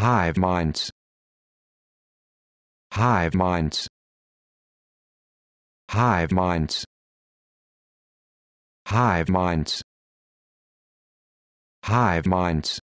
Hive minds. Hive minds. Hive minds. Hive minds. Hive minds.